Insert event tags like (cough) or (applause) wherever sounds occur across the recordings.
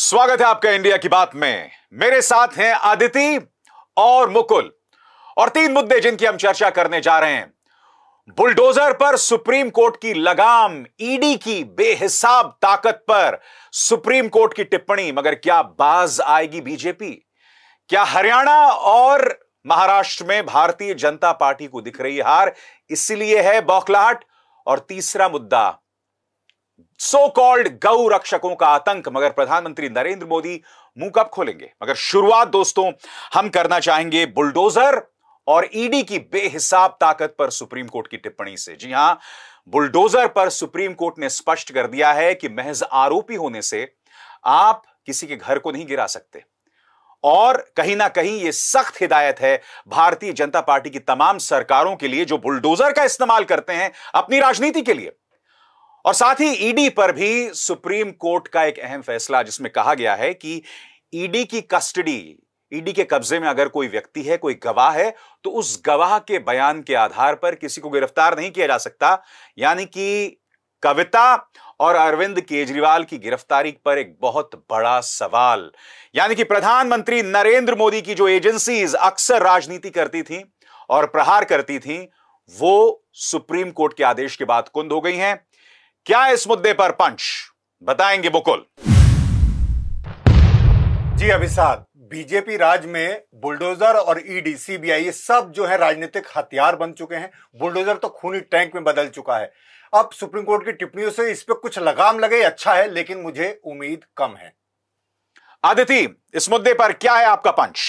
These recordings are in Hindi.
स्वागत है आपका इंडिया की बात में मेरे साथ हैं आदिति और मुकुल और तीन मुद्दे जिनकी हम चर्चा करने जा रहे हैं बुलडोजर पर सुप्रीम कोर्ट की लगाम ईडी की बेहिसाब ताकत पर सुप्रीम कोर्ट की टिप्पणी मगर क्या बाज आएगी बीजेपी क्या हरियाणा और महाराष्ट्र में भारतीय जनता पार्टी को दिख रही हार इसलिए है बौखलाहट और तीसरा मुद्दा सो कॉल्ड गौ रक्षकों का आतंक मगर प्रधानमंत्री नरेंद्र मोदी मुंह कब खोलेंगे मगर शुरुआत दोस्तों हम करना चाहेंगे बुलडोजर और ईडी e की बेहिसाब ताकत पर सुप्रीम कोर्ट की टिप्पणी से जी हां बुलडोजर पर सुप्रीम कोर्ट ने स्पष्ट कर दिया है कि महज आरोपी होने से आप किसी के घर को नहीं गिरा सकते और कहीं ना कहीं यह सख्त हिदायत है भारतीय जनता पार्टी की तमाम सरकारों के लिए जो बुलडोजर का इस्तेमाल करते हैं अपनी राजनीति के लिए और साथ ही ईडी पर भी सुप्रीम कोर्ट का एक अहम फैसला जिसमें कहा गया है कि ईडी की कस्टडी ईडी के कब्जे में अगर कोई व्यक्ति है कोई गवाह है तो उस गवाह के बयान के आधार पर किसी को गिरफ्तार नहीं किया जा सकता यानी कि कविता और अरविंद केजरीवाल की गिरफ्तारी पर एक बहुत बड़ा सवाल यानी कि प्रधानमंत्री नरेंद्र मोदी की जो एजेंसीज अक्सर राजनीति करती थी और प्रहार करती थी वो सुप्रीम कोर्ट के आदेश के बाद कुंद हो गई हैं क्या इस मुद्दे पर पंच बताएंगे मुकुल जी अभिषाद बीजेपी राज में बुलडोजर और ईडी सीबीआई सब जो है राजनीतिक हथियार बन चुके हैं बुलडोजर तो खूनी टैंक में बदल चुका है अब सुप्रीम कोर्ट की टिप्पणियों से इस पर कुछ लगाम लगे अच्छा है लेकिन मुझे उम्मीद कम है आदिति इस मुद्दे पर क्या है आपका पंच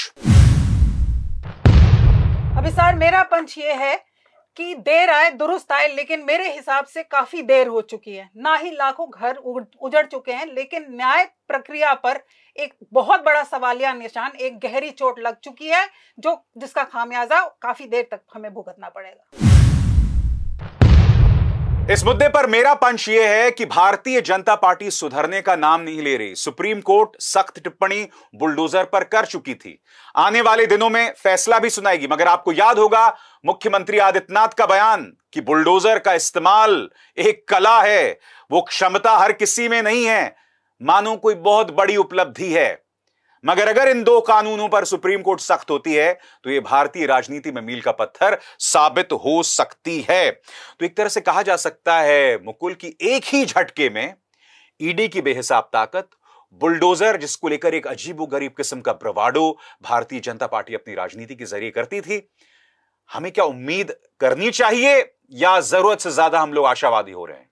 अभिसार मेरा पंच ये है कि देर आए दुरुस्त आए लेकिन मेरे हिसाब से काफी देर हो चुकी है ना ही लाखों घर उजड़ चुके हैं लेकिन न्याय प्रक्रिया पर एक बहुत बड़ा सवालिया निशान एक गहरी चोट लग चुकी है जो जिसका खामियाजा काफी देर तक हमें भुगतना पड़ेगा इस मुद्दे पर मेरा पंच यह है कि भारतीय जनता पार्टी सुधरने का नाम नहीं ले रही सुप्रीम कोर्ट सख्त टिप्पणी बुलडोजर पर कर चुकी थी आने वाले दिनों में फैसला भी सुनाएगी मगर आपको याद होगा मुख्यमंत्री आदित्यनाथ का बयान कि बुलडोजर का इस्तेमाल एक कला है वो क्षमता हर किसी में नहीं है मानो कोई बहुत बड़ी उपलब्धि है मगर अगर इन दो कानूनों पर सुप्रीम कोर्ट सख्त होती है तो यह भारतीय राजनीति में मील का पत्थर साबित हो सकती है तो एक तरह से कहा जा सकता है मुकुल की एक ही झटके में ईडी की बेहिसाब ताकत बुलडोजर जिसको लेकर एक अजीबो गरीब किस्म का ब्रवाडो भारतीय जनता पार्टी अपनी राजनीति के जरिए करती थी हमें क्या उम्मीद करनी चाहिए या जरूरत से ज्यादा हम लोग आशावादी हो रहे हैं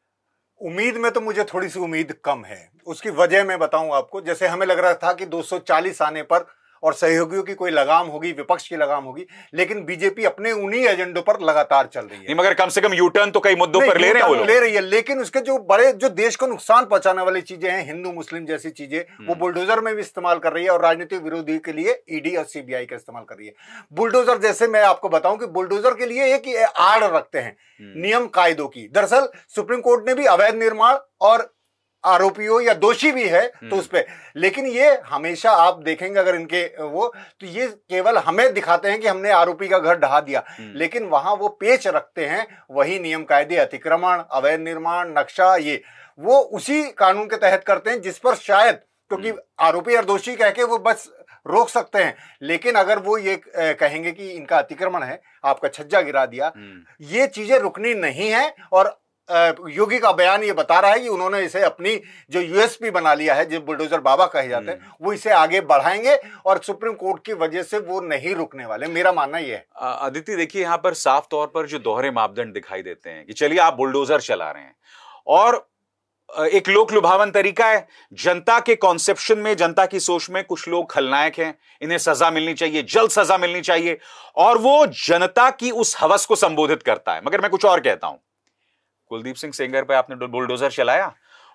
उम्मीद में तो मुझे थोड़ी सी उम्मीद कम है उसकी वजह मैं बताऊं आपको जैसे हमें लग रहा था कि 240 आने पर और सहयोगियों की कोई लगाम होगी विपक्ष की लगाम होगी लेकिन बीजेपी अपने उन्हीं एजेंडों पर लगातार चल रही है मगर कम से कम यूटर्न तो कई मुद्दों पर ले रहे हैं ले रही है लेकिन उसके जो बड़े जो देश को नुकसान पहुंचाने वाली चीजें हैं हिंदू मुस्लिम जैसी चीजें वो हम्म। बुलडोजर में भी इस्तेमाल कर रही है और राजनीतिक विरोधी के लिए ईडी e और सीबीआई का इस्तेमाल कर रही है बुलडोजर जैसे मैं आपको बताऊं कि बुलडोजर के लिए एक आड़ रखते हैं हम्म। नियम कायदों की दरअसल सुप्रीम कोर्ट ने भी अवैध निर्माण और आरोपी हो या दोषी भी है तो हम्म। उस पर लेकिन ये हमेशा आप देखेंगे अगर इनके वो तो ये केवल हमें दिखाते हैं कि हमने आरोपी का घर ढहा दिया हम्म। लेकिन वहां वो पेच रखते हैं वही नियम कायदे अतिक्रमण अवैध निर्माण नक्शा ये वो उसी कानून के तहत करते हैं जिस पर शायद क्योंकि हम्म। आरोपी और दोषी कह के वो बस रोक सकते हैं लेकिन अगर वो ये कहेंगे कि इनका अतिक्रमण है आपका छज्जा गिरा दिया ये चीजें रुकनी नहीं है और योगी का बयान ये बता रहा है कि उन्होंने इसे अपनी जो यूएसपी बना लिया है जो बुलडोजर बाबा कहे जाते हैं हम्म। वो इसे आगे बढ़ाएंगे और सुप्रीम कोर्ट की वजह से वो नहीं रुकने वाले मेरा मानना ये है अदिति देखिए यहाँ पर साफ तौर पर जो दोहरे मापदंड दिखाई देते हैं कि चलिए आप बुलडोजर चला रहे हैं और एक लोक लुभावन तरीका है जनता के कॉन्सेप्शन में जनता की सोच में कुछ लोग खलनायक हैं इन्हें सजा मिलनी चाहिए जल्द सजा मिलनी चाहिए और वो जनता की उस हवस को संबोधित करता है मगर मैं कुछ और कहता हूं कुलदीप सिंह सेंगर पे आपने बुलडोजर चलाया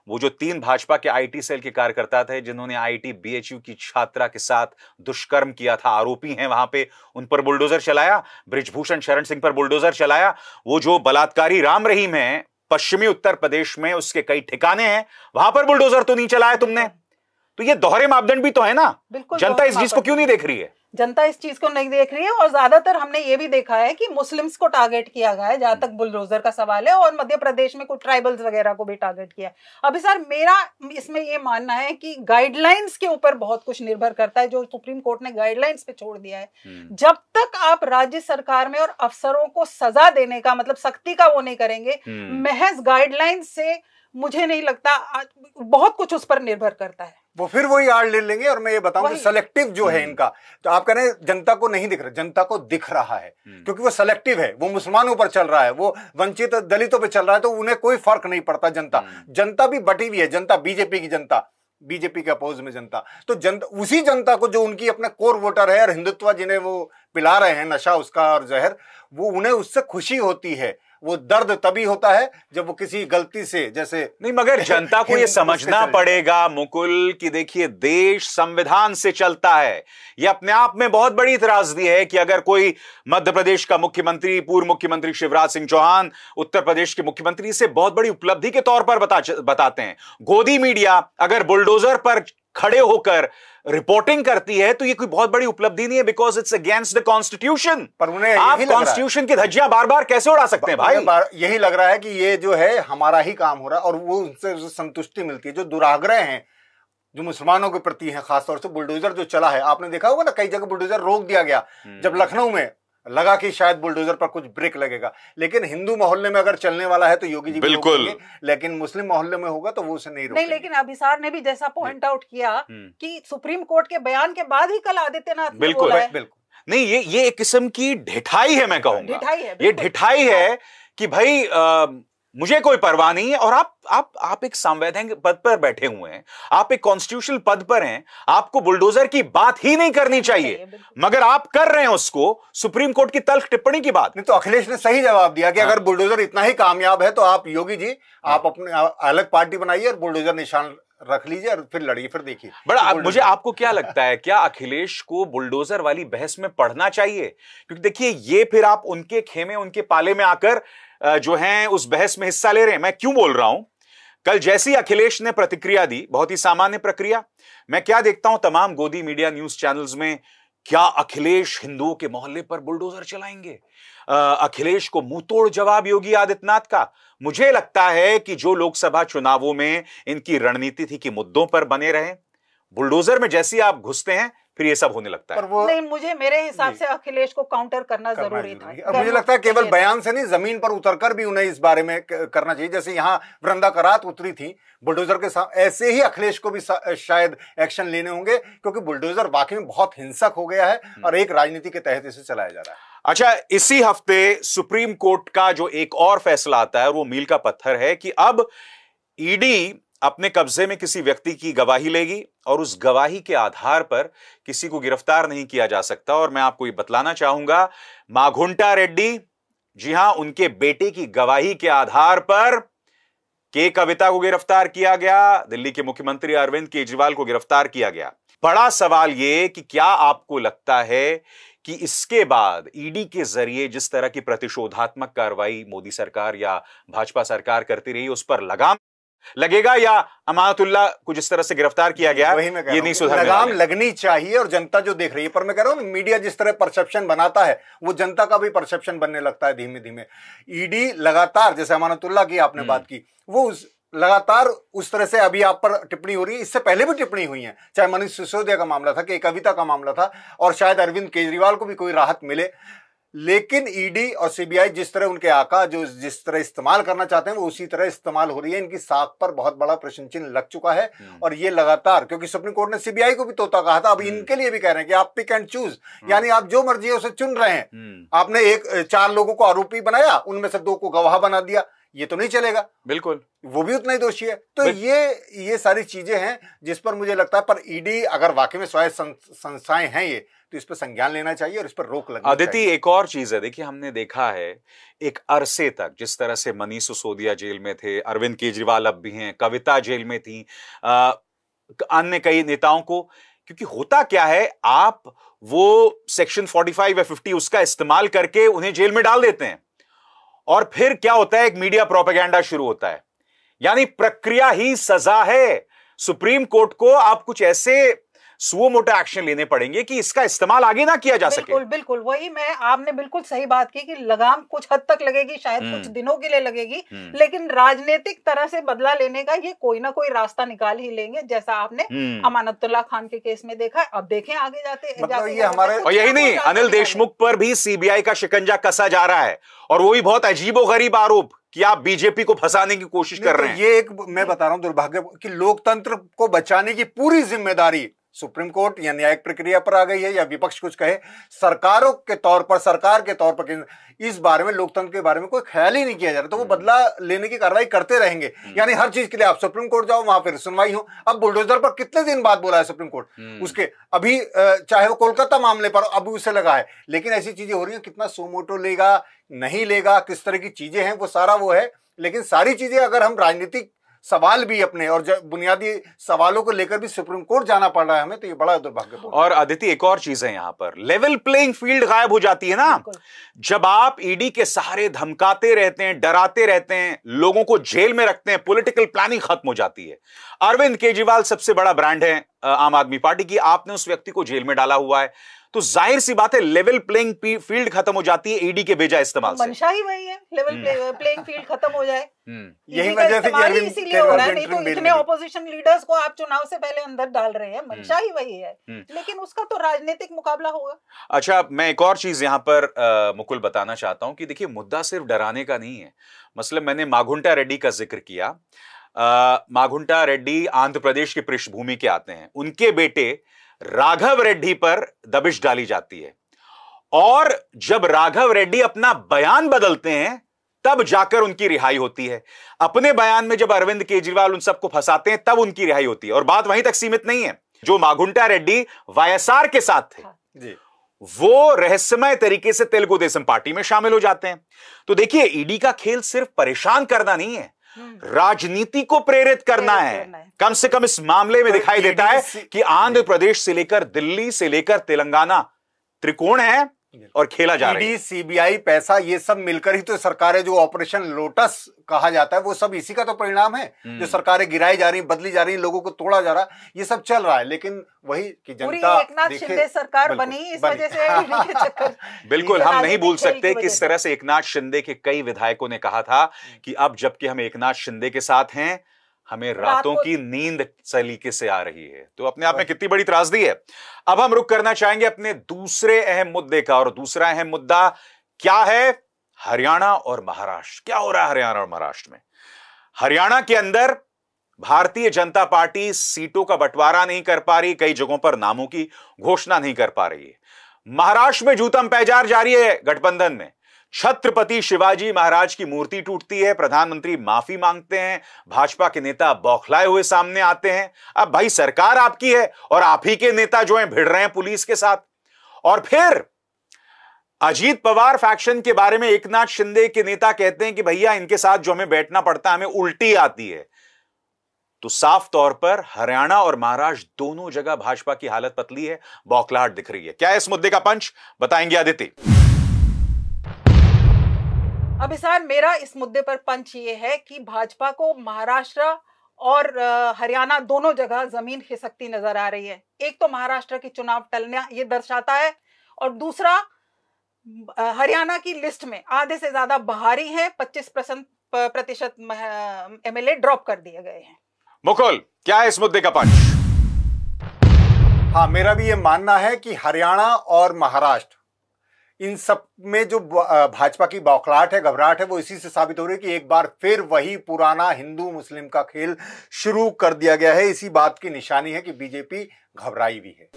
वो जो तीन भाजपा के आईटी सेल के कार्यकर्ता थे जिन्होंने आईटी बीएचयू की छात्रा के साथ दुष्कर्म किया था आरोपी हैं वहां पे उन पर बुलडोजर चलाया ब्रिजभूषण शरण सिंह पर बुलडोजर चलाया वो जो बलात्कारी राम रहीम है पश्चिमी उत्तर प्रदेश में उसके कई ठिकाने हैं वहां पर बुलडोजर तो नहीं चलाया तुमने तो ये दोहरे मापदंड भी तो है ना जनता इस चीज को क्यों नहीं देख रही है जनता इस चीज को नहीं देख रही है और ज्यादातर हमने ये भी देखा है कि मुस्लिम्स को टारगेट किया गया है जहां तक बुलडोजर का सवाल है और मध्य प्रदेश में कुछ ट्राइबल्स वगैरह को भी टारगेट किया है अभी सर मेरा इसमें ये मानना है कि गाइडलाइंस के ऊपर बहुत कुछ निर्भर करता है जो सुप्रीम कोर्ट ने गाइडलाइंस पे छोड़ दिया है हम्म। जब तक आप राज्य सरकार में और अफसरों को सजा देने का मतलब सख्ती का वो नहीं करेंगे हम्म। महज गाइडलाइंस से मुझे नहीं लगता बहुत कुछ उस पर निर्भर करता है वो फिर वही आड़ ले लेंगे और मैं ये बताऊं सेलेक्टिव जो है हम्म। इनका तो आप कह रहे हैं जनता को नहीं दिख रहा जनता को दिख रहा है हम्म। क्योंकि वो सेलेक्टिव है वो मुसलमानों पर चल रहा है वो वंचित दलितों पर चल रहा है तो उन्हें कोई फर्क नहीं पड़ता जनता हम्म। जनता भी बटी हुई है जनता बीजेपी की जनता बीजेपी के अपोज में जनता तो जनता उसी जनता को जो उनकी अपने कोर वोटर है और हिंदुत्व जिन्हें वो पिला रहे हैं नशा उसका और जहर वो उन्हें उससे खुशी होती है वो दर्द तभी होता है जब वो किसी गलती से जैसे नहीं मगर (laughs) जनता को ये समझना पड़ेगा मुकुल कि देखिए देश संविधान से चलता है ये अपने आप में बहुत बड़ी त्रासदी है कि अगर कोई मध्य प्रदेश का मुख्यमंत्री पूर्व मुख्यमंत्री शिवराज सिंह चौहान उत्तर प्रदेश के मुख्यमंत्री से बहुत बड़ी उपलब्धि के तौर पर बता, बताते हैं गोदी मीडिया अगर बुलडोजर पर खड़े होकर रिपोर्टिंग करती है तो ये कोई बहुत बड़ी उपलब्धि नहीं है because it's against the constitution पर उन्हें आप कॉन्स्टिट्यूशन की धज्जियां बार बार कैसे उड़ा सकते हैं भाई यही लग रहा है कि ये जो है हमारा ही काम हो रहा है और वो उनसे संतुष्टि मिलती है जो दुराग्रह है जो मुसलमानों के प्रति है खासतौर से बुलडोजर जो चला है आपने देखा होगा ना कई जगह बुलडोजर रोक दिया गया जब हम्म। लखनऊ में लगा कि शायद बुलडोजर पर कुछ ब्रेक लगेगा लेकिन हिंदू मोहल्ले में अगर चलने वाला है तो योगी जी बिल्कुल लेकिन मुस्लिम मोहल्ले में होगा तो वो उसे नहीं नहीं लेकिन अभिसार ने भी जैसा पॉइंट आउट किया हम्म। कि सुप्रीम कोर्ट के बयान के बाद ही कल आदित्यनाथ बिल्कुल बिल्कुल नहीं ये ये एक किस्म की ढिठाई है मैं कहूंगा ढिठाई है ये ढिठाई है कि भाई मुझे कोई परवाह नहीं है और आप आप आप एक संवैधानिक पद पर बैठे हुए हैं आप एक कॉन्स्टिट्यूशनल पद पर हैं आपको बुलडोजर की बात ही नहीं करनी चाहिए मगर आप कर रहे हैं उसको सुप्रीम कोर्ट की तल्ख टिप्पणी की बात नहीं तो अखिलेश ने सही जवाब दिया कि हाँ। अगर बुलडोजर इतना ही कामयाब है तो आप योगी जी हाँ। आप अपने अलग पार्टी बनाइए और बुलडोजर निशान रख लीजिए और फिर लड़िए फिर देखिए बड़ा मुझे आपको क्या लगता है क्या अखिलेश को बुलडोजर वाली बहस में पढ़ना चाहिए क्योंकि देखिए ये फिर आप उनके खेमे उनके पाले में आकर जो हैं उस बहस में हिस्सा ले रहे हैं मैं क्यों बोल रहा हूं कल जैसी अखिलेश ने प्रतिक्रिया दी बहुत ही सामान्य प्रक्रिया मैं क्या देखता हूं तमाम गोदी मीडिया न्यूज चैनल्स में क्या अखिलेश हिंदुओं के मोहल्ले पर बुलडोजर चलाएंगे अखिलेश को मुंह तोड़ जवाब योगी आदित्यनाथ का मुझे लगता है कि जो लोकसभा चुनावों में इनकी रणनीति थी कि मुद्दों पर बने रहें बुलडोजर में जैसे आप घुसते हैं फिर ये सब होने लगता है नहीं मुझे मेरे हिसाब से अखिलेश को काउंटर करना, जरूरी था मुझे लगता है केवल बयान से नहीं जमीन पर उतरकर भी उन्हें इस बारे में करना चाहिए जैसे यहाँ वृंदा करात उतरी थी बुलडोजर के साथ ऐसे ही अखिलेश को भी शायद एक्शन लेने होंगे क्योंकि बुलडोजर वाकई में बहुत हिंसक हो गया है हम्म। और एक राजनीति के तहत इसे चलाया जा रहा है अच्छा इसी हफ्ते सुप्रीम कोर्ट का जो एक और फैसला आता है वो मील का पत्थर है कि अब ईडी अपने कब्जे में किसी व्यक्ति की गवाही लेगी और उस गवाही के आधार पर किसी को गिरफ्तार नहीं किया जा सकता और मैं आपको ये बतलाना चाहूंगा माघुंटा रेड्डी जी हां उनके बेटे की गवाही के आधार पर के कविता को गिरफ्तार किया गया दिल्ली के मुख्यमंत्री अरविंद केजरीवाल को गिरफ्तार किया गया बड़ा सवाल यह कि क्या आपको लगता है कि इसके बाद ईडी के जरिए जिस तरह की प्रतिशोधात्मक कार्रवाई मोदी सरकार या भाजपा सरकार करती रही उस पर लगाम लगेगा या अमानतुल्ला कुछ इस तरह से गिरफ्तार किया गया वही मैं ये नहीं सुधर लगाम लगनी चाहिए और जनता जो देख रही है पर मैं कह रहा हूं मीडिया जिस तरह परसेप्शन बनाता है वो जनता का भी परसेप्शन बनने लगता है धीमे धीमे e ईडी लगातार जैसे अमानतुल्ला की आपने बात हम्म। की वो उस लगातार उस तरह से अभी आप पर टिप्पणी हो रही है इससे पहले भी टिप्पणी हुई है चाहे मनीष सिसोदिया का मामला था कि कविता का मामला था और शायद अरविंद केजरीवाल को भी कोई राहत मिले लेकिन ईडी e और सीबीआई जिस तरह उनके आका जो जिस तरह इस्तेमाल करना चाहते हैं वो उसी तरह इस्तेमाल हो रही है इनकी साख पर बहुत बड़ा प्रश्न चिन्ह लग चुका है हम्म। और ये लगातार क्योंकि सुप्रीम कोर्ट ने सीबीआई को भी तोता कहा था अब हम्म। इनके लिए भी कह रहे हैं कि आप पिक एंड चूज यानी आप जो मर्जी है उसे चुन रहे हैं हम्म। आपने एक चार लोगों को आरोपी बनाया उनमें से दो को गवाह बना दिया ये तो नहीं चलेगा बिल्कुल वो भी उतना ही दोषी है तो ये ये सारी चीजें हैं जिस पर मुझे लगता है पर ईडी e अगर वाकई में स्वायत्त संस्थाएं हैं ये तो इस पर संज्ञान लेना चाहिए और इस पर रोक लगनी आदिति एक और चीज है देखिए हमने देखा है एक अरसे तक जिस तरह से मनीष सिसोदिया जेल में थे अरविंद केजरीवाल अब भी हैं कविता जेल में थी अन्य कई नेताओं को क्योंकि होता क्या है आप वो सेक्शन 45 या 50 उसका इस्तेमाल करके उन्हें जेल में डाल देते हैं और फिर क्या होता है एक मीडिया प्रोपेगेंडा शुरू होता है यानी प्रक्रिया ही सजा है सुप्रीम कोर्ट को आप कुछ ऐसे वो मोटे एक्शन लेने पड़ेंगे कि इसका इस्तेमाल आगे ना किया जा बिल्कुल, सके बिल्कुल बिल्कुल वही मैं आपने बिल्कुल सही बात की कि लगाम कुछ हद तक लगेगी शायद कुछ हम्म। दिनों के लिए लगेगी हम्म। लेकिन राजनीतिक तरह से बदला लेने का ये कोई ना कोई रास्ता निकाल ही लेंगे जैसा आपने हम्म। अमानतुल्ला खान के केस में देखा अब देखें आगे जाते मतलब हमारे यही नहीं अनिल देशमुख पर भी सीबीआई का शिकंजा कसा जा रहा है और वो भी बहुत अजीबो गरीब आरोप कि आप बीजेपी को फंसाने की कोशिश कर तो रहे हैं ये एक मैं बता रहा हूं दुर्भाग्य कि लोकतंत्र को बचाने की पूरी जिम्मेदारी सुप्रीम कोर्ट या न्यायिक प्रक्रिया पर आ गई है या विपक्ष कुछ कहे सरकारों के तौर पर सरकार के तौर पर इस बारे में लोकतंत्र के बारे में कोई ख्याल ही नहीं किया जा रहा तो वो हम्म। बदला लेने की कार्रवाई करते रहेंगे हम्म। यानी हर चीज के लिए आप सुप्रीम कोर्ट जाओ वहां फिर सुनवाई हो अब बुलडोजर पर कितने दिन बाद बोला है सुप्रीम कोर्ट हम्म। उसके अभी चाहे वो कोलकाता मामले पर अब उसे लगा है लेकिन ऐसी चीजें हो रही है कितना सोमोटो लेगा नहीं लेगा किस तरह की चीजें हैं वो सारा वो है लेकिन सारी चीजें अगर हम राजनीतिक सवाल भी अपने और बुनियादी सवालों को लेकर भी सुप्रीम कोर्ट जाना पड़ रहा है हमें तो ये बड़ा दुर्भाग्य और अदिति एक और चीज है यहाँ पर लेवल प्लेइंग फील्ड गायब हो जाती है ना जब आप ईडी के सहारे धमकाते रहते हैं डराते रहते हैं लोगों को जेल में रखते हैं पोलिटिकल प्लानिंग खत्म हो जाती है अरविंद केजरीवाल सबसे बड़ा ब्रांड है आम आदमी पार्टी की आपने उस व्यक्ति को जेल में डाला हुआ है तो जाहिर सी बात है लेवल प्लेइंग फील्ड खत्म हो जाती है ईडी e के बेजा इस्तेमाल से मंशा ही वही है लेवल प्लेइंग फील्ड खत्म हो जाए हम्म। e यही वजह से इसीलिए हो रहा है नहीं तो इतने ऑपोजिशन लीडर्स को आप चुनाव से पहले अंदर डाल रहे हैं हम्म। मंशा ही वही है हम्म। लेकिन उसका तो राजनीतिक मुकाबला होगा अच्छा मैं एक और चीज यहाँ पर मुकुल बताना चाहता हूँ कि देखिए मुद्दा सिर्फ डराने का नहीं है मतलब मैंने माघुंटा रेड्डी का जिक्र किया माघुंटा रेड्डी आंध्र प्रदेश की पृष्ठभूमि के आते हैं उनके बेटे राघव रेड्डी पर दबिश डाली जाती है और जब राघव रेड्डी अपना बयान बदलते हैं तब जाकर उनकी रिहाई होती है अपने बयान में जब अरविंद केजरीवाल उन सबको फंसाते हैं तब उनकी रिहाई होती है और बात वहीं तक सीमित नहीं है जो माघुंटा रेड्डी वाईएसआर के साथ थे हाँ। वो रहस्यमय तरीके से तेलुगु देशम पार्टी में शामिल हो जाते हैं तो देखिए ईडी का खेल सिर्फ परेशान करना नहीं है राजनीति को प्रेरित करना है कम से कम इस मामले में दिखाई देता है कि आंध्र प्रदेश से लेकर दिल्ली से लेकर तेलंगाना त्रिकोण है और खेला जा रहा है सीबीआई पैसा ये सब मिलकर ही तो सरकारें जो ऑपरेशन लोटस कहा जाता है वो सब इसी का तो परिणाम है जो हम्म। सरकारें गिराई जा रही बदली जा रही लोगों को तोड़ा जा रहा है ये सब चल रहा है लेकिन वही कि जनता एकनाथ शिंदे सरकार बनी इस वजह से (laughs) बिल्कुल हम नहीं भूल सकते किस तरह से एकनाथ शिंदे के कई विधायकों ने कहा था कि अब जबकि हम एकनाथ शिंदे के साथ हैं हमें तो रातों की नींद सलीके से आ रही है तो अपने आप में कितनी बड़ी त्रासदी है अब हम रुक करना चाहेंगे अपने दूसरे अहम मुद्दे का और दूसरा अहम मुद्दा क्या है हरियाणा और महाराष्ट्र क्या हो रहा है हरियाणा और महाराष्ट्र में हरियाणा के अंदर भारतीय जनता पार्टी सीटों का बंटवारा नहीं कर पा रही कई जगहों पर नामों की घोषणा नहीं कर पा रही है महाराष्ट्र में जूतम पैजार जारी है गठबंधन में छत्रपति शिवाजी महाराज की मूर्ति टूटती है प्रधानमंत्री माफी मांगते हैं भाजपा के नेता बौखलाए हुए सामने आते हैं अब भाई सरकार आपकी है और आप ही के नेता जो है भिड़ रहे हैं पुलिस के साथ और फिर अजीत पवार फैक्शन के बारे में एकनाथ शिंदे के नेता कहते हैं कि भैया इनके साथ जो हमें बैठना पड़ता है हमें उल्टी आती है तो साफ तौर पर हरियाणा और महाराष्ट्र दोनों जगह भाजपा की हालत पतली है बौखलाहट दिख रही है क्या इस मुद्दे का पंच बताएंगे आदित्य अब हिसार मेरा इस मुद्दे पर पंच ये है कि भाजपा को महाराष्ट्र और हरियाणा दोनों जगह जमीन खिसकती नजर आ रही है एक तो महाराष्ट्र की चुनाव टलना ये दर्शाता है और दूसरा हरियाणा की लिस्ट में आधे से ज्यादा बहारी हैं 25 प्रतिशत एमएलए ड्रॉप कर दिए गए हैं मुकुल क्या है इस मुद्दे का पंच हाँ मेरा भी ये मानना है कि हरियाणा और महाराष्ट्र इन सब में जो भाजपा की बौखलाहट है घबराहट है वो इसी से साबित हो रही है कि एक बार फिर वही पुराना हिंदू मुस्लिम का खेल शुरू कर दिया गया है इसी बात की निशानी है कि बीजेपी घबराई भी है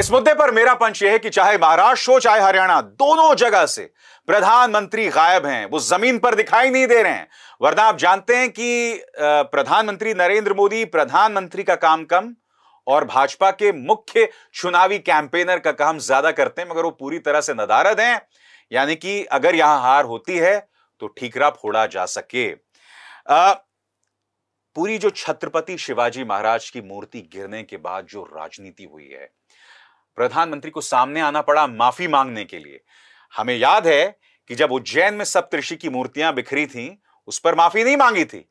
इस मुद्दे पर मेरा पंच यह है कि चाहे महाराष्ट्र हो चाहे हरियाणा दोनों जगह से प्रधानमंत्री गायब हैं वो जमीन पर दिखाई नहीं दे रहे हैं वरना आप जानते हैं कि प्रधानमंत्री नरेंद्र मोदी प्रधानमंत्री का काम कम और भाजपा के मुख्य चुनावी कैंपेनर का काम ज्यादा करते हैं मगर वो पूरी तरह से नदारद हैं यानी कि अगर यहां हार होती है तो ठीकरा फोड़ा जा सके आ, पूरी जो छत्रपति शिवाजी महाराज की मूर्ति गिरने के बाद जो राजनीति हुई है प्रधानमंत्री को सामने आना पड़ा माफी मांगने के लिए हमें याद है कि जब उज्जैन में सप्तऋषि की मूर्तियां बिखरी थी उस पर माफी नहीं मांगी थी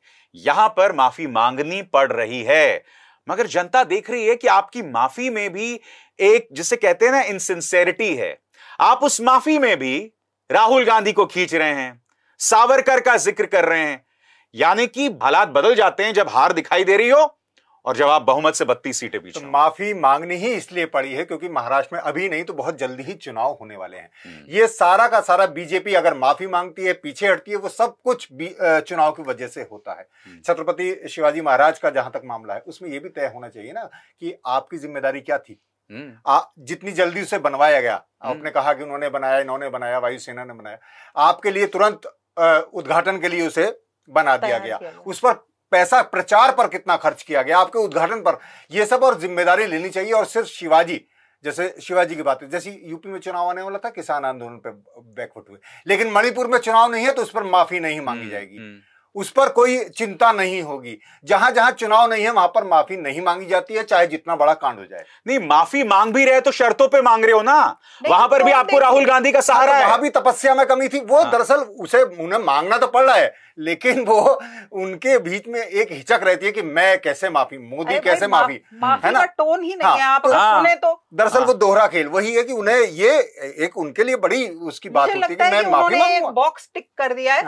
यहां पर माफी मांगनी पड़ रही है मगर जनता देख रही है कि आपकी माफी में भी एक जिसे कहते हैं ना इनसिंसेरिटी है आप उस माफी में भी राहुल गांधी को खींच रहे हैं सावरकर का जिक्र कर रहे हैं यानी कि हालात बदल जाते हैं जब हार दिखाई दे रही हो और जब आप बहुमत से बत्तीस सीटें पीछे तो माफी मांगनी ही इसलिए पड़ी है क्योंकि महाराष्ट्र में अभी नहीं तो बहुत जल्दी ही चुनाव होने वाले हैं हम्म। ये सारा का सारा बीजेपी अगर माफी मांगती है पीछे हटती है वो सब कुछ चुनाव की वजह से होता है हम्म। छत्रपति शिवाजी महाराज का जहां तक मामला है उसमें यह भी तय होना चाहिए ना कि आपकी जिम्मेदारी क्या थी हम्म। आ, जितनी जल्दी उसे बनवाया गया आपने कहा कि उन्होंने बनाया इन्होंने बनाया वायुसेना ने बनाया आपके लिए तुरंत उद्घाटन के लिए उसे बना दिया गया उस पर पैसा प्रचार पर कितना खर्च किया गया आपके उद्घाटन पर यह सब और जिम्मेदारी लेनी चाहिए और सिर्फ शिवाजी जैसे शिवाजी की बात है जैसे यूपी में चुनाव आने वाला था किसान आंदोलन पर बैकफुट हुए लेकिन मणिपुर में चुनाव नहीं है तो उस पर माफी नहीं मांगी हम्म, जाएगी हम्म। उस पर कोई चिंता नहीं होगी जहां जहां चुनाव नहीं है वहां पर माफी नहीं मांगी जाती है चाहे जितना बड़ा कांड हो जाए नहीं माफी मांग भी रहे तो शर्तों पे मांग रहे हो ना वहां पर भी तो आपको राहुल गांधी का सहारा हाँ, तो है वहां भी तपस्या में कमी थी वो हाँ। दरअसल उसे उन्हें मांगना तो पड़ रहा है लेकिन वो उनके बीच में एक हिचक रहती है कि मैं कैसे माफी मोदी कैसे माफी है ना टोन ही नहीं हाँ। है आप हाँ। तो दरअसल वो दोहरा खेल वही है कि उन्हें ये एक उनके लिए बड़ी उसकी बात होती है कि मैं माफी बॉक्स टिक कर दिया है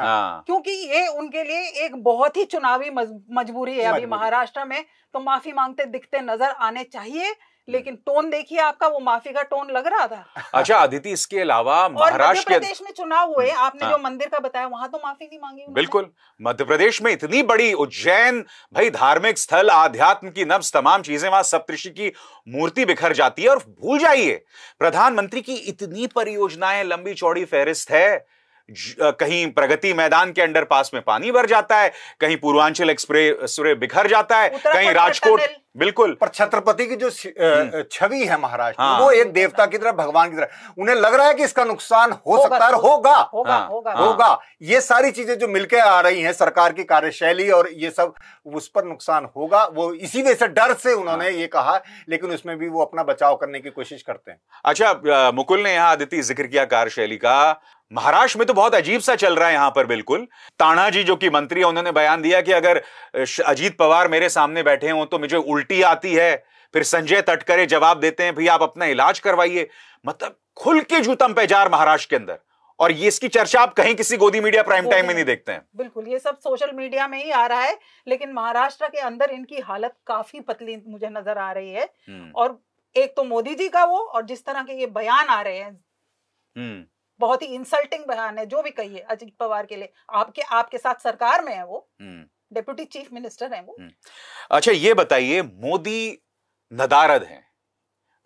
क्योंकि ये उनके लिए ये एक बहुत ही चुनावी मजबूरी है अभी महाराष्ट्र में तो माफी मांगते दिखते नजर आने चाहिए हम्म। लेकिन टोन देखिए आपका वो माफी का टोन लग रहा था अच्छा अदिति इसके अलावा महाराष्ट्र मध्य प्रदेश में चुनाव हुए हम्म, आपने हाँ। जो मंदिर का बताया वहां तो माफी नहीं मांगी बिल्कुल मध्य प्रदेश में इतनी बड़ी उज्जैन भाई धार्मिक स्थल आध्यात्म की नब्स तमाम चीजें वहां सप्तषि की मूर्ति बिखर जाती है और भूल जाइए प्रधानमंत्री की इतनी परियोजनाएं लंबी चौड़ी फहरिस्त है कहीं प्रगति मैदान के अंडर पास में पानी भर जाता है कहीं पूर्वांचल एक्सप्रेस बिखर जाता है कहीं राजकोट बिल्कुल पर छत्रपति की जो हम्म। छवि है महाराज हाँ, वो एक देवता की तरह भगवान की तरह उन्हें लग रहा है कि इसका नुकसान हो सकता है होगा होगा होगा हाँ, हाँ। होगा ये सारी चीजें जो मिलकर आ रही हैं सरकार की कार्यशैली और ये सब उस पर नुकसान होगा वो इसी वजह से डर से उन्होंने हाँ। ये कहा लेकिन उसमें भी वो अपना बचाव करने की कोशिश करते हैं अच्छा मुकुल ने यहाँ अदिति जिक्र किया कार्यशैली का महाराष्ट्र में तो बहुत अजीब सा चल रहा है यहां पर बिल्कुल ताना जी जो कि मंत्री है उन्होंने बयान दिया कि अगर अजीत पवार मेरे सामने बैठे हों तो मुझे उल्टी आती है फिर संजय तटकरे जवाब देते हैं भैया आप अपना इलाज करवाइए मतलब खुल के जूतम पैजार महाराष्ट्र के अंदर और ये इसकी चर्चा आप कहीं किसी गोदी मीडिया प्राइम टाइम में नहीं देखते हैं बिल्कुल ये सब सोशल मीडिया में ही आ रहा है लेकिन महाराष्ट्र के अंदर इनकी हालत काफी पतली मुझे नजर आ रही है हम्म। और एक तो मोदी जी का वो और जिस तरह के ये बयान आ रहे हैं हम्म। बहुत ही इंसल्टिंग बयान है जो भी कहिए अजीत पवार के लिए आपके आपके साथ सरकार में है वो डेप्यूटी चीफ मिनिस्टर है वो हम्म। अच्छा ये बताइए मोदी नदारद हैं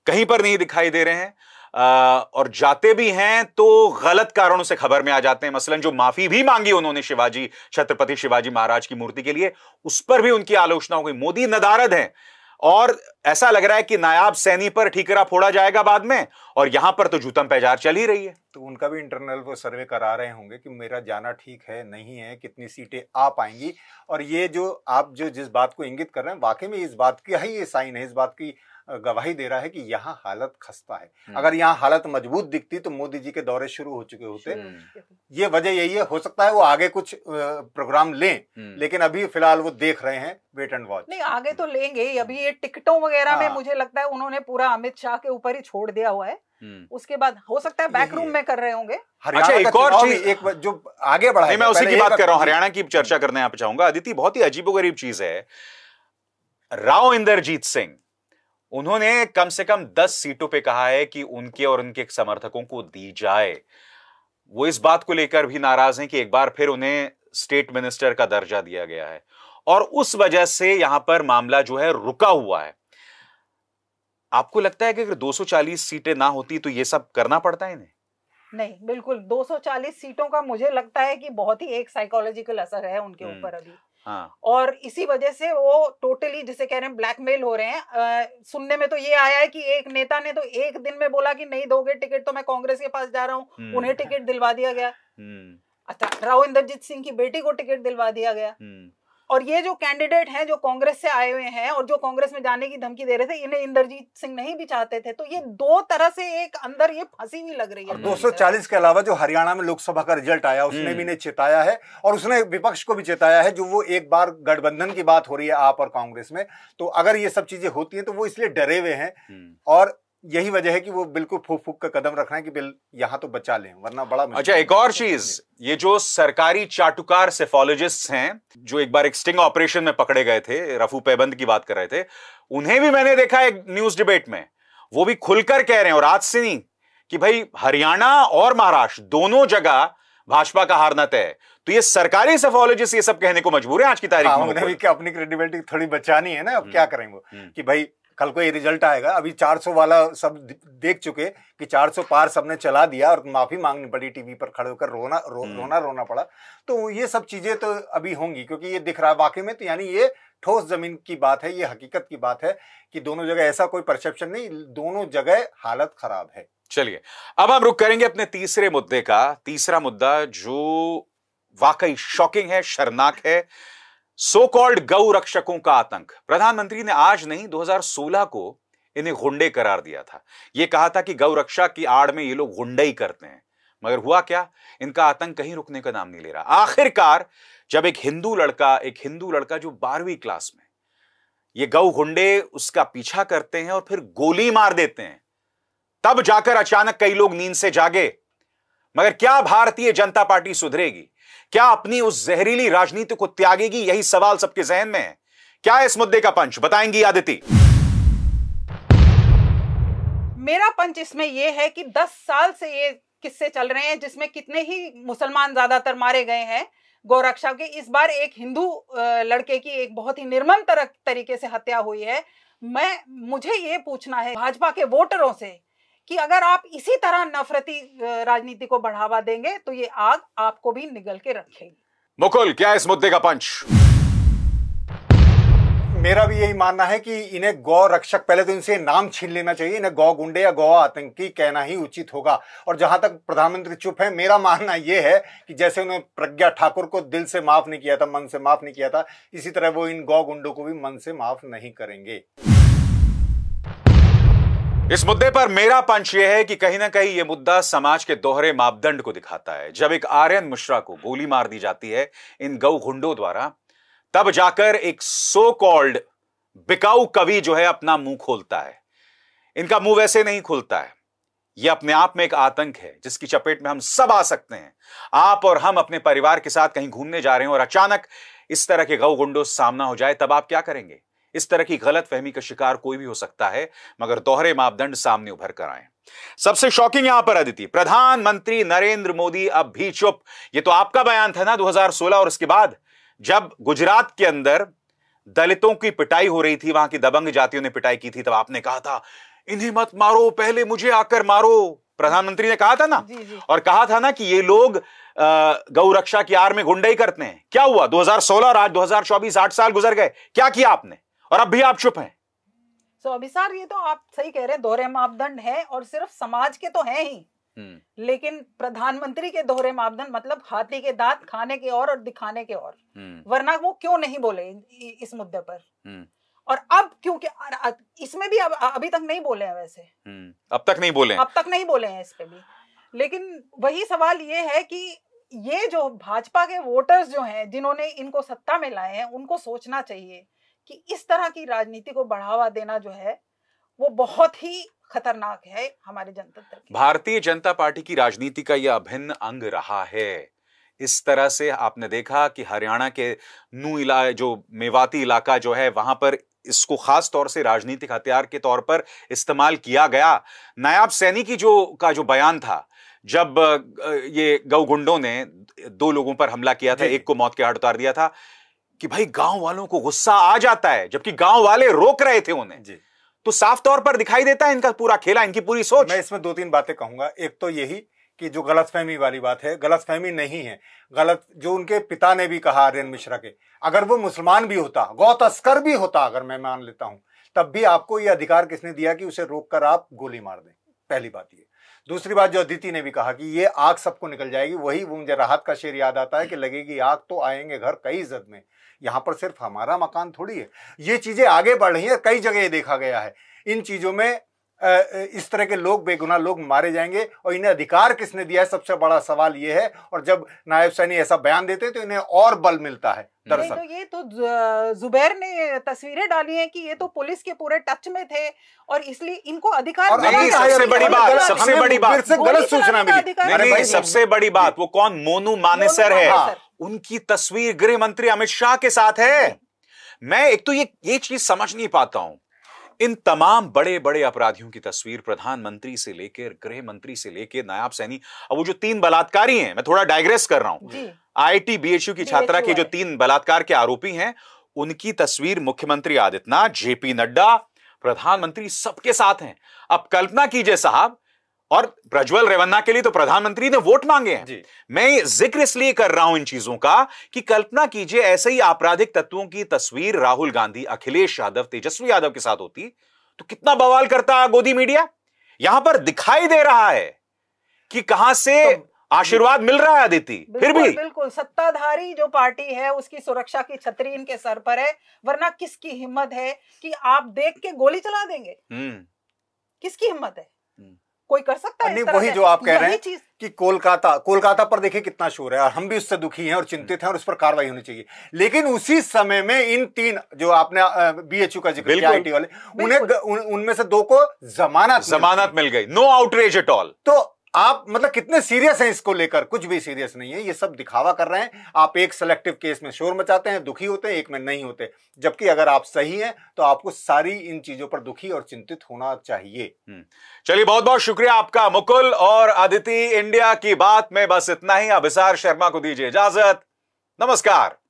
कहीं पर नहीं दिखाई दे रहे हैं आ, और जाते भी हैं तो गलत कारणों से खबर में आ जाते हैं मसलन जो माफी भी मांगी उन्होंने शिवाजी छत्रपति शिवाजी महाराज की मूर्ति के लिए उस पर भी उनकी आलोचना हो गई मोदी नदारद हैं और ऐसा लग रहा है कि नायाब सैनी पर ठीकरा फोड़ा जाएगा बाद में और यहां पर तो जूतम पैजार चल ही रही है तो उनका भी इंटरनल वो सर्वे करा रहे होंगे कि मेरा जाना ठीक है नहीं है कितनी सीटें आ पाएंगी और ये जो आप जो जिस बात को इंगित कर रहे हैं वाकई में इस बात की ही ये साइन है इस बात की गवाही दे रहा है कि यहाँ हालत खस्ता है हम्म। अगर यहाँ हालत मजबूत दिखती तो मोदी जी के दौरे शुरू हो चुके होते ये वजह यही है हो सकता है वो आगे कुछ प्रोग्राम लें हम्म। लेकिन अभी फिलहाल वो देख रहे हैं वेट एंड वॉच नहीं आगे तो लेंगे अभी ये टिकटों वगैरह में हाँ। मुझे लगता है उन्होंने पूरा अमित शाह के ऊपर ही छोड़ दिया हुआ है हम्म। उसके बाद हो सकता है बैक रूम में कर रहे होंगे अच्छा एक और चीज एक जो आगे बढ़ा मैं उसी की बात कर रहा हूँ हरियाणा की चर्चा करने यहाँ पे चाहूंगा अदिति बहुत ही अजीबोगरीब चीज है राव इंदरजीत सिंह उन्होंने कम से कम दस सीटों पे कहा है कि उनके और उनके समर्थकों को दी जाए वो इस बात को लेकर भी नाराज हैं कि एक बार फिर उन्हें स्टेट मिनिस्टर का दर्जा दिया गया है और उस वजह से यहां पर मामला जो है रुका हुआ है आपको लगता है कि अगर 240 सीटें ना होती तो यह सब करना पड़ता है इन्हें नहीं बिल्कुल 240 सीटों का मुझे लगता है कि बहुत ही एक साइकोलॉजिकल असर है उनके ऊपर अभी हाँ। और इसी वजह से वो टोटली जिसे कह रहे हैं ब्लैकमेल हो रहे हैं आ, सुनने में तो ये आया है कि एक नेता ने तो एक दिन में बोला कि नहीं दोगे टिकट तो मैं कांग्रेस के पास जा रहा हूँ उन्हें टिकट दिलवा दिया गया अच्छा राव इंद्रजीत सिंह की बेटी को टिकट दिलवा दिया गया और ये जो कैंडिडेट हैं जो कांग्रेस से आए हुए हैं और जो कांग्रेस में जाने की धमकी दे रहे थे इन्हें इंद्रजीत सिंह नहीं भी चाहते थे तो ये दो तरह से एक अंदर ये फंसी हुई लग रही है दो सौ चालीस के अलावा जो हरियाणा में लोकसभा का रिजल्ट आया उसने हम्म। भी इन्हें चेताया है और उसने विपक्ष को भी चेताया है जो वो एक बार गठबंधन की बात हो रही है आप और कांग्रेस में तो अगर ये सब चीजें होती है तो वो इसलिए डरे हुए हैं हम्म। और यही वजह है कि वो बिल्कुल फूक फूक का कदम रखना है कि बिल यहां तो बचा लें वरना बड़ा अच्छा एक और चीज ये जो सरकारी चाटुकार सेफोलॉजिस्ट हैं जो एक बार एक स्टिंग ऑपरेशन में पकड़े गए थे रफू पैबंद की बात कर रहे थे उन्हें भी मैंने देखा एक न्यूज डिबेट में वो भी खुलकर कह रहे हैं और आज से नहीं कि भाई हरियाणा और महाराष्ट्र दोनों जगह भाजपा का हारना तय तो ये सरकारी सेफोलॉजिस्ट ये सब कहने को मजबूर है आज की तारीख हाँ, में अपनी क्रेडिबिलिटी थोड़ी बचानी है ना अब हम्म, क्या करेंगे हम्म। कि भाई कल को ये रिजल्ट आएगा अभी 400 वाला सब देख चुके कि 400 पार सबने चला दिया और माफ़ी मांगनी पड़ी टीवी पर खड़े होकर रोना रो, हम्म। रोना रोना पड़ा तो ये सब चीज़ें तो अभी होंगी क्योंकि ये दिख रहा है वाकई में तो यानी ये ठोस जमीन की बात है ये हकीकत की बात है कि दोनों जगह ऐसा कोई परसेप्शन नहीं दोनों जगह हालत खराब है चलिए अब हम रुक करेंगे अपने तीसरे मुद्दे का तीसरा मुद्दा जो वाकई शॉकिंग है शर्नाक है सो कॉल्ड गौ रक्षकों का आतंक प्रधानमंत्री ने आज नहीं 2016 को इन्हें गुंडे करार दिया था यह कहा था कि गौ रक्षा की आड़ में ये लोग गुंडे ही करते हैं मगर हुआ क्या इनका आतंक कहीं रुकने का नाम नहीं ले रहा आखिरकार जब एक हिंदू लड़का एक हिंदू लड़का जो बारहवीं क्लास में ये गौ गुंडे उसका पीछा करते हैं और फिर गोली मार देते हैं तब जाकर अचानक कई लोग नींद से जागे मगर क्या भारतीय जनता पार्टी सुधरेगी क्या अपनी उस जहरीली राजनीति को त्यागेगी यही सवाल सबके जहन में है क्या इस मुद्दे का पंच बताएंगी आदिति मेरा पंच इसमें यह है कि 10 साल से ये किस्से चल रहे हैं जिसमें कितने ही मुसलमान ज्यादातर मारे गए हैं गोरक्षा के इस बार एक हिंदू लड़के की एक बहुत ही निर्मम तरीके से हत्या हुई है मैं मुझे ये पूछना है भाजपा के वोटरों से कि अगर आप इसी तरह नफरती राजनीति को बढ़ावा देंगे तो ये आग आपको भी निगल के रखेगी मुकुल क्या इस मुद्दे का पंच मेरा भी यही मानना है कि इन्हें गौ रक्षक पहले तो इनसे नाम छीन लेना चाहिए इन्हें गौ गुंडे या गौ आतंकी कहना ही उचित होगा और जहां तक प्रधानमंत्री चुप है मेरा मानना यह है कि जैसे उन्होंने प्रज्ञा ठाकुर को दिल से माफ नहीं किया था मन से माफ नहीं किया था इसी तरह वो इन गौ गुंडों को भी मन से माफ नहीं करेंगे इस मुद्दे पर मेरा पंच यह है कि कहीं ना कहीं यह मुद्दा समाज के दोहरे मापदंड को दिखाता है जब एक आर्यन मिश्रा को गोली मार दी जाती है इन गौ गुंडों द्वारा तब जाकर एक सो कॉल्ड बिकाऊ कवि जो है अपना मुंह खोलता है इनका मुंह वैसे नहीं खुलता है यह अपने आप में एक आतंक है जिसकी चपेट में हम सब आ सकते हैं आप और हम अपने परिवार के साथ कहीं घूमने जा रहे हैं और अचानक इस तरह के गऊ गुंडो सामना हो जाए तब आप क्या करेंगे इस तरह की गलत फहमी का शिकार कोई भी हो सकता है मगर दोहरे मापदंड सामने उभर कर आए सबसे शॉकिंग यहां पर अदिति प्रधानमंत्री नरेंद्र मोदी अब भी चुप यह तो आपका बयान था ना 2016 और उसके बाद जब गुजरात के अंदर दलितों की पिटाई हो रही थी वहां की दबंग जातियों ने पिटाई की थी तब आपने कहा था इन्हें मत मारो पहले मुझे आकर मारो प्रधानमंत्री ने कहा था ना जी जी। और कहा था ना कि ये लोग गौरक्षा की आर में गुंडई करते हैं क्या हुआ 2016 और आज 2024 आठ साल गुजर गए क्या किया आपने और अब भी आप चुप हैं सो अभी सर ये तो आप सही कह रहे हैं दोहरे मापदंड है और सिर्फ समाज के तो है ही हम्म। लेकिन प्रधानमंत्री के दोहरे मापदंड मतलब हाथी के दांत खाने के और और दिखाने के और हम्म। वरना वो क्यों नहीं बोले इस मुद्दे पर हम्म। और अब क्योंकि इसमें भी अब अभी तक नहीं बोले हैं वैसे अब तक नहीं बोले अब तक नहीं बोले हैं इस पे भी लेकिन वही सवाल ये है कि ये जो भाजपा के वोटर्स जो हैं जिन्होंने इनको सत्ता में लाए हैं उनको सोचना चाहिए कि इस तरह की राजनीति को बढ़ावा देना जो है वो बहुत ही खतरनाक है हमारे जनतंत्र भारतीय जनता पार्टी की राजनीति का यह अभिन्न अंग रहा है इस तरह से आपने देखा कि हरियाणा के नू इला जो मेवाती इलाका जो है वहां पर इसको खास तौर से राजनीतिक हथियार के तौर पर इस्तेमाल किया गया नायाब सैनी की जो का जो बयान था जब ये गौ गुंडों ने दो लोगों पर हमला किया था एक को मौत के हाथ उतार दिया था कि भाई गांव वालों को गुस्सा आ जाता है जबकि गांव वाले रोक रहे थे उन्हें जी तो साफ तौर पर दिखाई देता है इनका पूरा खेला इनकी पूरी सोच मैं इसमें दो तीन बातें कहूंगा एक तो यही कि जो गलतफहमी वाली बात है गलतफहमी नहीं है गलत जो उनके पिता ने भी कहा आर्यन मिश्रा के अगर वो मुसलमान भी होता गौ तस्कर भी होता अगर मैं मान लेता हूं तब भी आपको ये अधिकार किसने दिया कि उसे रोक कर आप गोली मार दें पहली बात ये दूसरी बात जो अदिति ने भी कहा कि ये आग सबको निकल जाएगी वही वो मुझे राहत का शेर याद आता है कि लगेगी आग तो आएंगे घर कई जद में यहाँ पर सिर्फ हमारा मकान थोड़ी है ये चीज़ें आगे बढ़ रही हैं कई जगह देखा गया है इन चीज़ों में इस तरह के लोग बेगुनाह लोग मारे जाएंगे और इन्हें अधिकार किसने दिया है सबसे बड़ा सवाल ये है और जब नायब सैनी ऐसा बयान देते हैं तो इन्हें और बल मिलता है तो दरअसल तो ये तो जुबैर ने तस्वीरें डाली हैं कि ये तो हम्म। पुलिस के पूरे टच में थे और इसलिए इनको अधिकार और तो नहीं सबसे बड़ी बात सबसे बड़ी बात गलत सूचना मिली सबसे बड़ी बात वो कौन मोनू मानेसर है हाँ। उनकी तस्वीर गृह मंत्री अमित शाह के साथ है मैं एक तो ये ये चीज समझ नहीं पाता हूं इन तमाम बड़े बड़े अपराधियों की तस्वीर प्रधानमंत्री से लेकर गृह मंत्री से लेकर नायाब सैनी अब वो जो तीन बलात्कारी हैं मैं थोड़ा डायग्रेस कर रहा हूं आईआईटी बीएचयू की छात्रा के जो तीन बलात्कार के आरोपी हैं उनकी तस्वीर मुख्यमंत्री आदित्यनाथ जेपी नड्डा प्रधानमंत्री सबके साथ हैं अब कल्पना कीजिए साहब और प्रज्वल रेवन्ना के लिए तो प्रधानमंत्री ने वोट मांगे हैं मैं जिक्र इसलिए कर रहा हूं इन चीजों का कि कल्पना कीजिए ऐसे ही आपराधिक तत्वों की तस्वीर राहुल गांधी अखिलेश यादव तेजस्वी यादव के साथ होती तो कितना बवाल करता गोदी मीडिया यहां पर दिखाई दे रहा है कि कहां से तो, आशीर्वाद मिल रहा है अदिति फिर भी बिल्कुल सत्ताधारी जो पार्टी है उसकी सुरक्षा की छतरी इनके सर पर है वरना किसकी हिम्मत है कि आप देख के गोली चला देंगे हम्म। किसकी हिम्मत है कोई कर सकता है नहीं वही जो आप कह रहे हैं कि कोलकाता कोलकाता पर देखिए कितना शोर है और हम भी उससे दुखी हैं और हम्म। चिंतित हैं और उस पर कार्रवाई होनी चाहिए लेकिन उसी समय में इन तीन जो आपने यू का जिक्र किया वाले उन्हें उनमें से दो को जमानत जमानत मिल गई नो आउटरेज एट ऑल तो आप मतलब कितने सीरियस हैं इसको लेकर कुछ भी सीरियस नहीं है ये सब दिखावा कर रहे हैं आप एक सेलेक्टिव केस में शोर मचाते हैं दुखी होते हैं एक में नहीं होते जबकि अगर आप सही हैं तो आपको सारी इन चीजों पर दुखी और चिंतित होना चाहिए हम्म। चलिए बहुत बहुत शुक्रिया आपका मुकुल और आदिति इंडिया की बात में बस इतना ही अभिसार शर्मा को दीजिए इजाजत नमस्कार